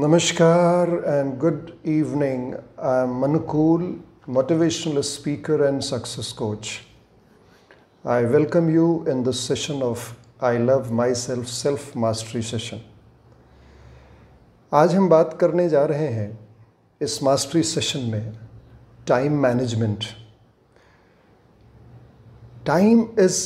Namaskar and good evening. I'm Manukul, motivational speaker and success coach. I welcome you in this session of "I Love Myself" self mastery session. Session आज हम बात करने जा रहे हैं इस mastery session में time management time is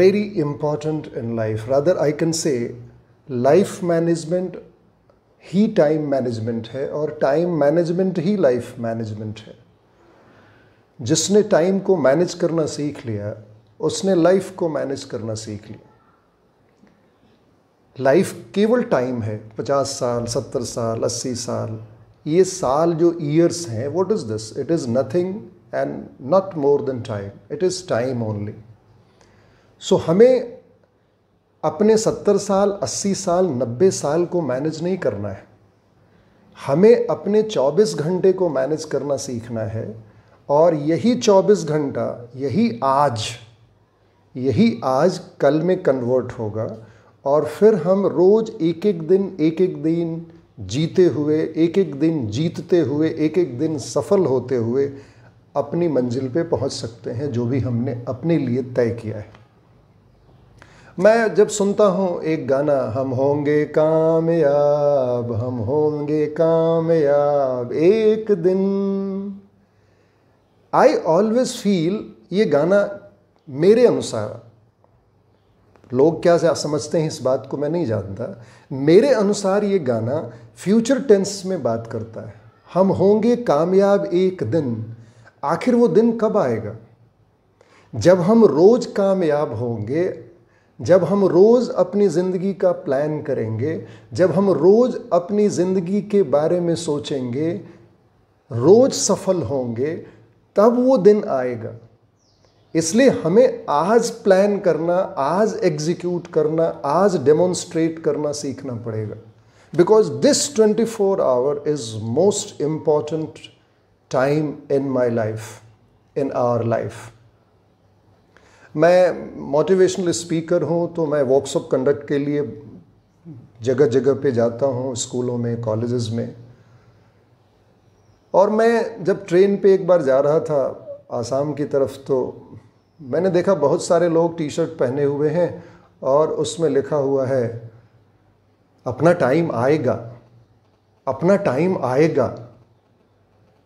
very important in life rather I can say life management ही टाइम मैनेजमेंट है और टाइम मैनेजमेंट ही लाइफ मैनेजमेंट है जिसने टाइम को मैनेज करना सीख लिया उसने लाइफ को मैनेज करना सीख लिया लाइफ केवल टाइम है पचास साल सत्तर साल अस्सी साल ये साल जो ईयर्स हैं what is this it is nothing and not more than time it is time only so हमें अपने सत्तर साल अस्सी साल नब्बे साल को मैनेज नहीं करना है हमें अपने चौबीस घंटे को मैनेज करना सीखना है और यही चौबीस घंटा यही आज यही आज कल में कन्वर्ट होगा और फिर हम रोज़ एक एक दिन एक एक दिन जीते हुए एक एक दिन जीतते हुए एक एक दिन सफल होते हुए अपनी मंजिल पे पहुंच सकते हैं जो भी हमने अपने लिए तय किया है मैं जब सुनता हूँ एक गाना हम होंगे कामयाब हम होंगे कामयाब एक दिन आई ऑलवेज फील ये गाना मेरे अनुसार लोग क्या समझते हैं इस बात को मैं नहीं जानता मेरे अनुसार ये गाना फ्यूचर टेंस में बात करता है हम होंगे कामयाब एक दिन आखिर वो दिन कब आएगा जब हम रोज़ कामयाब होंगे जब हम रोज़ अपनी ज़िंदगी का प्लान करेंगे जब हम रोज़ अपनी ज़िंदगी के बारे में सोचेंगे रोज़ सफल होंगे तब वो दिन आएगा इसलिए हमें आज प्लान करना आज एग्जीक्यूट करना आज डेमोन्स्ट्रेट करना सीखना पड़ेगा because this 24 four hour is most important time in my life in our life मैं मोटिवेशनल स्पीकर हूँ तो मैं वर्कशॉप कंडक्ट के लिए जगह जगह पे जाता हूँ स्कूलों में कॉलेजेस में और मैं जब ट्रेन पे एक बार जा रहा था आसाम की तरफ तो मैंने देखा बहुत सारे लोग टी शर्ट पहने हुए हैं और उसमें लिखा हुआ है अपना टाइम आएगा अपना टाइम आएगा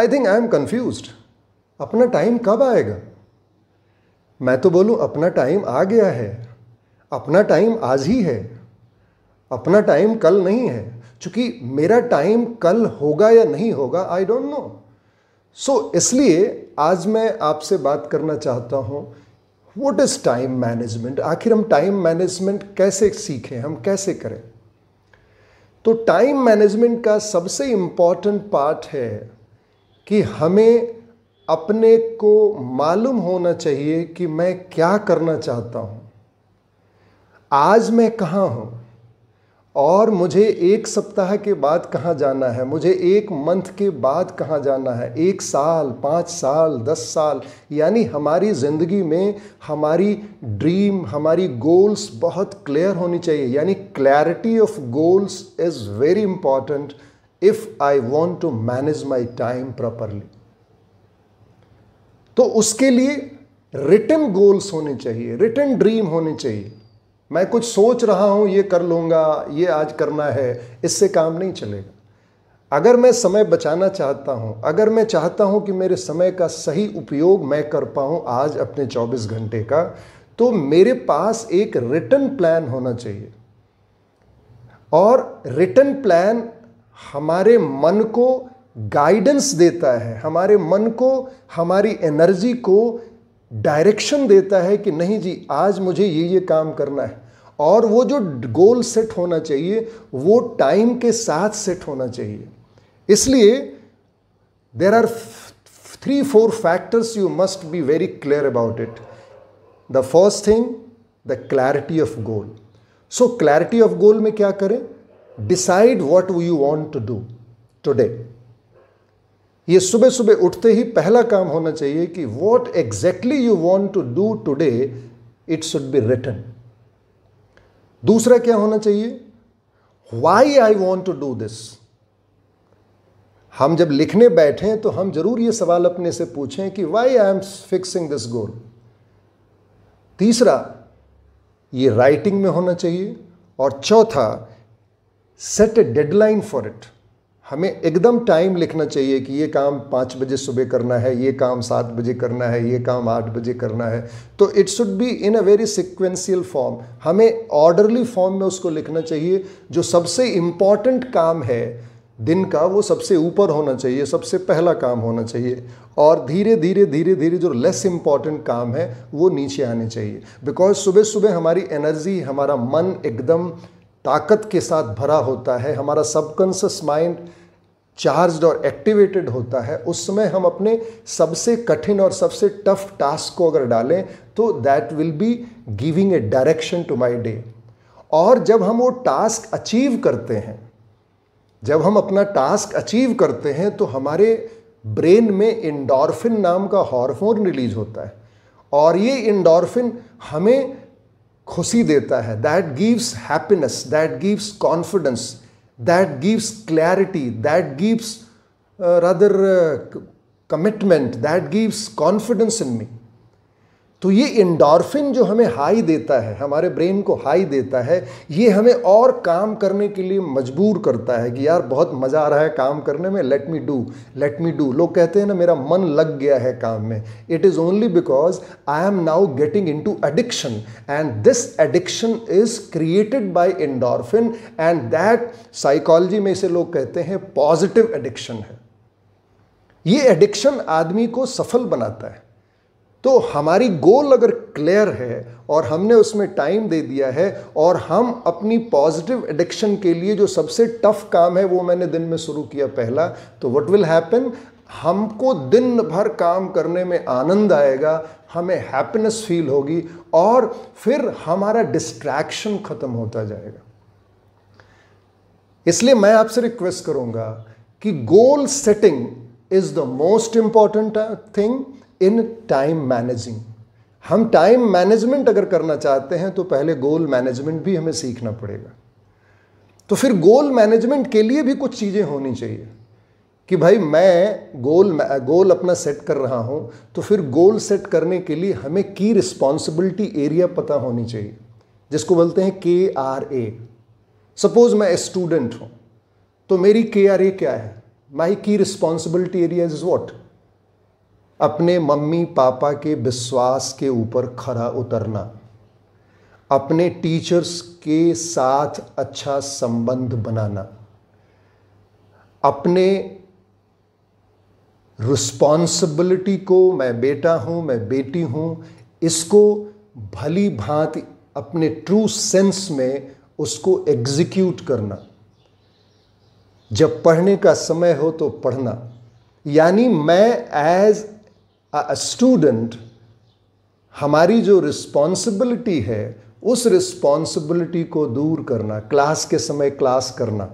I think I am confuse अपना टाइम कब आएगा मैं तो बोलूँ अपना टाइम आ गया है अपना टाइम आज ही है अपना टाइम कल नहीं है चूँकि मेरा टाइम कल होगा या नहीं होगा आई डोंट नो सो इसलिए आज मैं आपसे बात करना चाहता हूँ वट इज़ टाइम मैनेजमेंट आखिर हम टाइम मैनेजमेंट कैसे सीखें हम कैसे करें तो टाइम मैनेजमेंट का सबसे इम्पॉर्टेंट पार्ट है कि हमें अपने को मालूम होना चाहिए कि मैं क्या करना चाहता हूँ आज मैं कहाँ हूँ और मुझे एक सप्ताह के बाद कहाँ जाना है मुझे एक मंथ के बाद कहाँ जाना है एक साल पाँच साल दस साल यानी हमारी ज़िंदगी में हमारी ड्रीम हमारी गोल्स बहुत क्लियर होनी चाहिए यानी clarity of goals is very important if I want to manage my time properly तो उसके लिए रिटर्न गोल्स होने चाहिए रिटर्न ड्रीम होने चाहिए मैं कुछ सोच रहा हूँ ये कर लूँगा ये आज करना है इससे काम नहीं चलेगा अगर मैं समय बचाना चाहता हूँ अगर मैं चाहता हूँ कि मेरे समय का सही उपयोग मैं कर पाऊँ आज अपने 24 घंटे का तो मेरे पास एक रिटर्न प्लान होना चाहिए और रिटर्न प्लान हमारे मन को गाइडेंस देता है हमारे मन को हमारी एनर्जी को डायरेक्शन देता है कि नहीं जी आज मुझे ये ये काम करना है और वो जो गोल सेट होना चाहिए वो टाइम के साथ सेट होना चाहिए इसलिए there are three four factors you must be very clear about it the first thing the clarity of goal so clarity of goal में क्या करें decide what you want to do today ये सुबह सुबह उठते ही पहला काम होना चाहिए कि what exactly you want to do today it should be written दूसरा क्या होना चाहिए why I want to do this हम जब लिखने बैठे तो हम जरूर ये सवाल अपने से पूछें कि why I am fixing this goal तीसरा ये राइटिंग में होना चाहिए और चौथा set a deadline for it हमें एकदम टाइम लिखना चाहिए कि ये काम पाँच बजे सुबह करना है ये काम सात बजे करना है ये काम आठ बजे करना है तो it should be in a very sequential form हमें ऑर्डरली फॉर्म में उसको लिखना चाहिए जो सबसे इम्पॉर्टेंट काम है दिन का वो सबसे ऊपर होना चाहिए सबसे पहला काम होना चाहिए और धीरे धीरे धीरे धीरे जो लेस इम्पॉर्टेंट काम है वो नीचे आने चाहिए बिकॉज सुबह सुबह हमारी एनर्जी हमारा मन एकदम ताकत के साथ भरा होता है हमारा सबकॉन्शस माइंड चार्ज और एक्टिवेटेड होता है उस समय हम अपने सबसे कठिन और सबसे टफ टास्क को अगर डालें तो that will be giving a direction to my day और जब हम वो टास्क अचीव करते हैं जब हम अपना टास्क अचीव करते हैं तो हमारे ब्रेन में इंडोर्फिन नाम का हॉर्मोन रिलीज होता है और ये इंडोर्फिन हमें खुशी देता है that gives happiness that gives confidence that gives clarity that gives rather commitment that gives confidence in me तो ये इंडोरफिन जो हमें हाई देता है हमारे ब्रेन को हाई देता है ये हमें और काम करने के लिए मजबूर करता है कि यार बहुत मज़ा आ रहा है काम करने में let me do let me do लोग कहते हैं ना मेरा मन लग गया है काम में it is only because I am now getting into addiction and this addiction is created by endorphin and that psychology में इसे लोग कहते हैं पॉजिटिव एडिक्शन है ये एडिक्शन आदमी को सफल बनाता है तो हमारी गोल अगर क्लियर है और हमने उसमें टाइम दे दिया है और हम अपनी पॉजिटिव एडिक्शन के लिए जो सबसे टफ काम है वो मैंने दिन में शुरू किया पहला तो व्हाट विल हैपन हमको दिन भर काम करने में आनंद आएगा हमें हैप्पीनेस फील होगी और फिर हमारा डिस्ट्रैक्शन ख़त्म होता जाएगा इसलिए मैं आपसे रिक्वेस्ट करूंगा कि goal setting is the most important thing in time managing हम टाइम मैनेजमेंट अगर करना चाहते हैं तो पहले गोल मैनेजमेंट भी हमें सीखना पड़ेगा तो फिर गोल मैनेजमेंट के लिए भी कुछ चीज़ें होनी चाहिए कि भाई मैं गोल गोल अपना सेट कर रहा हूँ तो फिर गोल सेट करने के लिए हमें की रिस्पॉन्सिबिलिटी एरिया पता होनी चाहिए जिसको बोलते हैं के आर ए सपोज मैं स्टूडेंट हूँ तो मेरी के आर ए क्या है my key responsibility area is what अपने मम्मी पापा के विश्वास के ऊपर खरा उतरना अपने टीचर्स के साथ अच्छा संबंध बनाना अपने रिस्पॉन्सिबिलिटी को मैं बेटा हूँ मैं बेटी हूँ इसको भली भांति अपने ट्रू सेंस में उसको एग्जीक्यूट करना जब पढ़ने का समय हो तो पढ़ना यानी मैं एज अ स्टूडेंट हमारी जो रिस्पॉन्सिबिलिटी है उस रिस्पॉन्सिबिलिटी को दूर करना क्लास के समय क्लास करना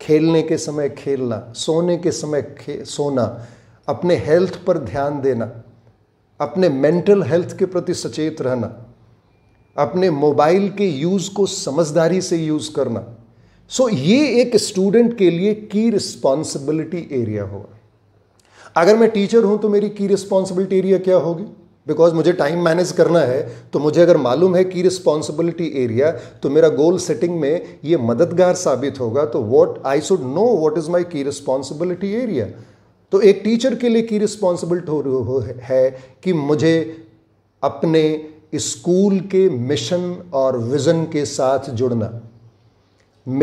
खेलने के समय खेलना सोने के समय सोना अपने हेल्थ पर ध्यान देना अपने मेंटल हेल्थ के प्रति सचेत रहना अपने मोबाइल के यूज़ को समझदारी से यूज़ करना सो so, ये एक स्टूडेंट के लिए की रिस्पॉन्सिबिलिटी एरिया होगा अगर मैं टीचर हूँ तो मेरी की रिस्पॉन्सिबिलिटी एरिया क्या होगी बिकॉज मुझे टाइम मैनेज करना है तो मुझे अगर मालूम है की रिस्पॉन्सिबिलिटी एरिया तो मेरा गोल सेटिंग में ये मददगार साबित होगा तो what I should know what is my key responsibility area तो एक टीचर के लिए की रिस्पॉन्सिबिलिटी है कि मुझे अपने स्कूल के मिशन और विज़न के साथ जुड़ना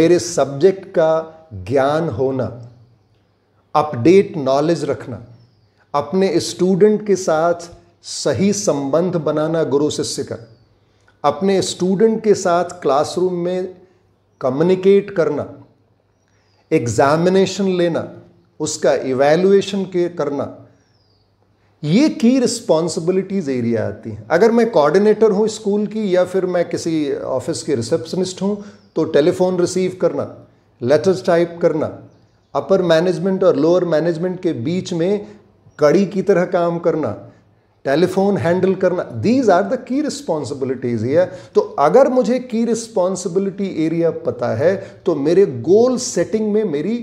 मेरे सब्जेक्ट का ज्ञान होना अपडेट नॉलेज रखना अपने स्टूडेंट के साथ सही संबंध बनाना गुरु शिष्य का अपने स्टूडेंट के साथ क्लासरूम में कम्युनिकेट करना एग्जामिनेशन लेना उसका इवेल्युएशन के करना ये की रिस्पॉन्सिबिलिटीज़ एरिया आती हैं अगर मैं कोऑर्डिनेटर हूँ स्कूल की या फिर मैं किसी ऑफिस की रिसेप्शनिस्ट हूँ तो टेलीफोन रिसीव करना लेटर्स टाइप करना अपर मैनेजमेंट और लोअर मैनेजमेंट के बीच में कड़ी की तरह काम करना टेलीफोन हैंडल करना these are the key responsibilities ये तो अगर मुझे की रिस्पॉन्सिबिलिटी एरिया पता है तो मेरे गोल सेटिंग में मेरी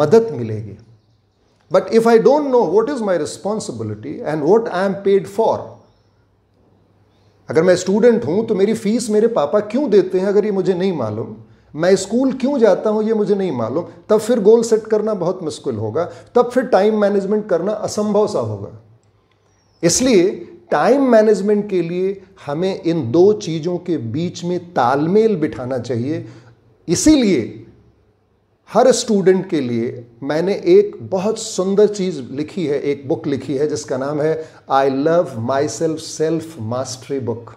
मदद मिलेगी but if I don't know what is my responsibility and what I am paid for अगर मैं स्टूडेंट हूं तो मेरी फीस मेरे पापा क्यों देते हैं अगर ये मुझे नहीं मालूम मैं स्कूल क्यों जाता हूं ये मुझे नहीं मालूम तब फिर गोल सेट करना बहुत मुश्किल होगा तब फिर टाइम मैनेजमेंट करना असंभव सा होगा इसलिए टाइम मैनेजमेंट के लिए हमें इन दो चीज़ों के बीच में तालमेल बिठाना चाहिए इसीलिए हर स्टूडेंट के लिए मैंने एक बहुत सुंदर चीज़ लिखी है एक बुक लिखी है जिसका नाम है I love myself self mastery book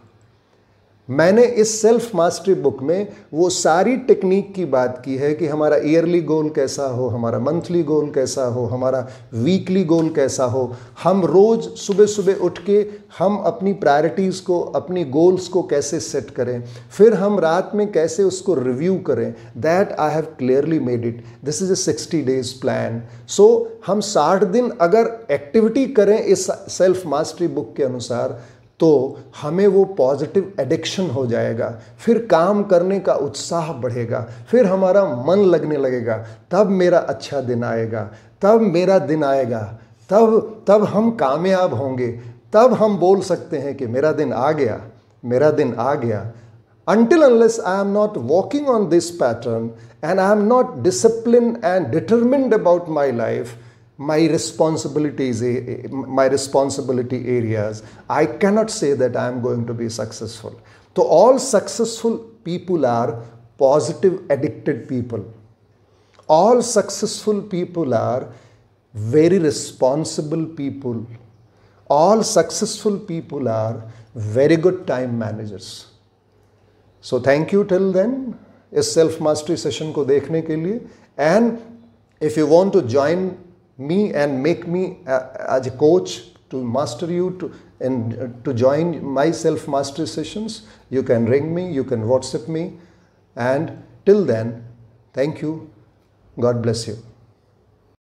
मैंने इस सेल्फ मास्टरी बुक में वो सारी टेक्निक की बात की है कि हमारा ईयरली गोल कैसा हो हमारा मंथली गोल कैसा हो हमारा वीकली गोल कैसा हो हम रोज़ सुबह सुबह उठ के हम अपनी प्रायोरिटीज़ को अपनी गोल्स को कैसे सेट करें फिर हम रात में कैसे उसको रिव्यू करें that I have clearly made it this is a sixty days plan so हम साठ दिन अगर एक्टिविटी करें इस सेल्फ मास्टरी बुक के अनुसार तो हमें वो पॉजिटिव एडिक्शन हो जाएगा फिर काम करने का उत्साह बढ़ेगा फिर हमारा मन लगने लगेगा तब मेरा अच्छा दिन आएगा तब मेरा दिन आएगा तब तब हम कामयाब होंगे तब हम बोल सकते हैं कि मेरा दिन आ गया मेरा दिन आ गया until unless I am not walking on this pattern and I am not discipline and determined about my life my responsibilities my responsibility areas i cannot say that i am going to be successful so all successful people are positive addicted people all successful people are very responsible people all successful people are very good time managers so thank you till then A self mastery session को देखने के लिए and if you want me and make me uh, as a coach to master you to and uh, to join my self mastery sessions you can ring me you can whatsapp me and till then thank you god bless you